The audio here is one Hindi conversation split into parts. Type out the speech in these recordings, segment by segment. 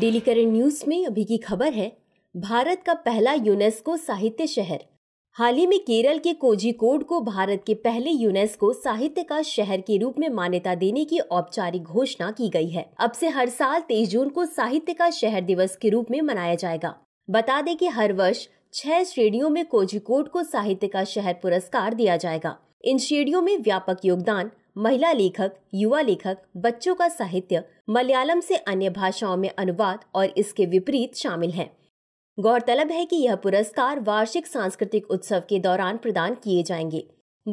डेली करंट न्यूज में अभी की खबर है भारत का पहला यूनेस्को साहित्य शहर हाल ही में केरल के कोजीकोड को भारत के पहले यूनेस्को साहित्य का शहर के रूप में मान्यता देने की औपचारिक घोषणा की गई है अब से हर साल 23 जून को साहित्य का शहर दिवस के रूप में मनाया जाएगा बता दें कि हर वर्ष छह श्रेणियों में कोजीकोड को साहित्य का शहर पुरस्कार दिया जाएगा इन श्रेणियों में व्यापक योगदान महिला लेखक युवा लेखक बच्चों का साहित्य मलयालम से अन्य भाषाओं में अनुवाद और इसके विपरीत शामिल हैं गौरतलब है कि यह पुरस्कार वार्षिक सांस्कृतिक उत्सव के दौरान प्रदान किए जाएंगे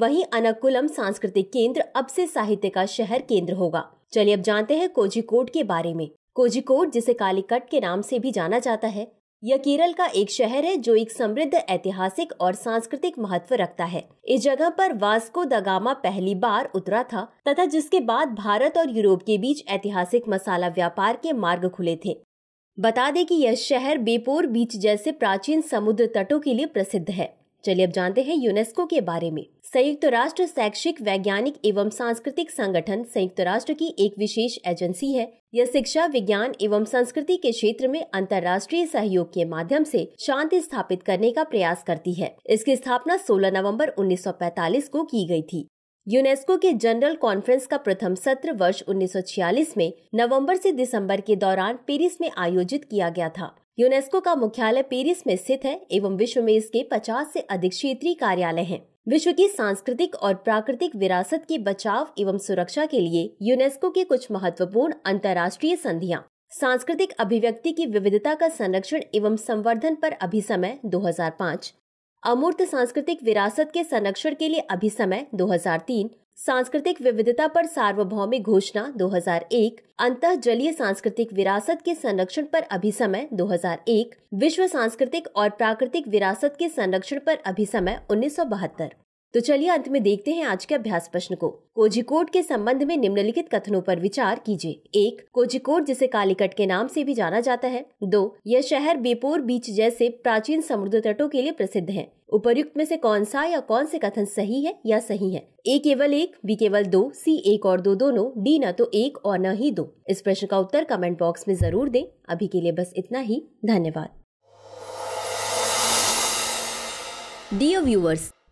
वहीं अनकुलम सांस्कृतिक केंद्र अब से साहित्य का शहर केंद्र होगा चलिए अब जानते हैं कोझिकोड के बारे में कोझिकोड जिसे कालीकट के नाम से भी जाना जाता है यह केरल का एक शहर है जो एक समृद्ध ऐतिहासिक और सांस्कृतिक महत्व रखता है इस जगह पर वास्को दगामा पहली बार उतरा था तथा जिसके बाद भारत और यूरोप के बीच ऐतिहासिक मसाला व्यापार के मार्ग खुले थे बता दें कि यह शहर बेपोर बीच जैसे प्राचीन समुद्र तटों के लिए प्रसिद्ध है चलिए अब जानते हैं यूनेस्को के बारे में संयुक्त राष्ट्र शैक्षिक वैज्ञानिक एवं सांस्कृतिक संगठन संयुक्त राष्ट्र की एक विशेष एजेंसी है यह शिक्षा विज्ञान एवं संस्कृति के क्षेत्र में अंतर्राष्ट्रीय सहयोग के माध्यम से शांति स्थापित करने का प्रयास करती है इसकी स्थापना 16 नवंबर 1945 को की गई थी यूनेस्को के जनरल कॉन्फ्रेंस का प्रथम सत्र वर्ष 1946 में नवंबर से दिसंबर के दौरान पेरिस में आयोजित किया गया था यूनेस्को का मुख्यालय पेरिस में स्थित है एवं विश्व में इसके 50 से अधिक क्षेत्रीय कार्यालय हैं। विश्व की सांस्कृतिक और प्राकृतिक विरासत के बचाव एवं सुरक्षा के लिए यूनेस्को के कुछ महत्वपूर्ण अंतर्राष्ट्रीय संधियां सांस्कृतिक अभिव्यक्ति की विविधता का संरक्षण एवं संवर्धन पर अभिसमय 2005, अमूर्त सांस्कृतिक विरासत के संरक्षण के लिए अभिसमय 2003 सांस्कृतिक विविधता पर सार्वभौमिक घोषणा 2001 अंतः जलीय सांस्कृतिक विरासत के संरक्षण पर अभिसमय 2001 विश्व सांस्कृतिक और प्राकृतिक विरासत के संरक्षण पर अभिसमय उन्नीस तो चलिए अंत में देखते हैं आज के अभ्यास प्रश्न को कोझिकोड के संबंध में निम्नलिखित कथनों पर विचार कीजिए एक कोझिकोड जिसे कालीकट के नाम से भी जाना जाता है दो यह शहर बेपोर बीच जैसे प्राचीन समुद्र तटों के लिए प्रसिद्ध है उपर्युक्त में से कौन सा या कौन से कथन सही है या सही है ए केवल एक बी केवल दो सी एक और दो दोनों डी न तो एक और न ही दो इस प्रश्न का उत्तर कमेंट बॉक्स में जरूर दें अभी के लिए बस इतना ही धन्यवाद डियर व्यूअर्स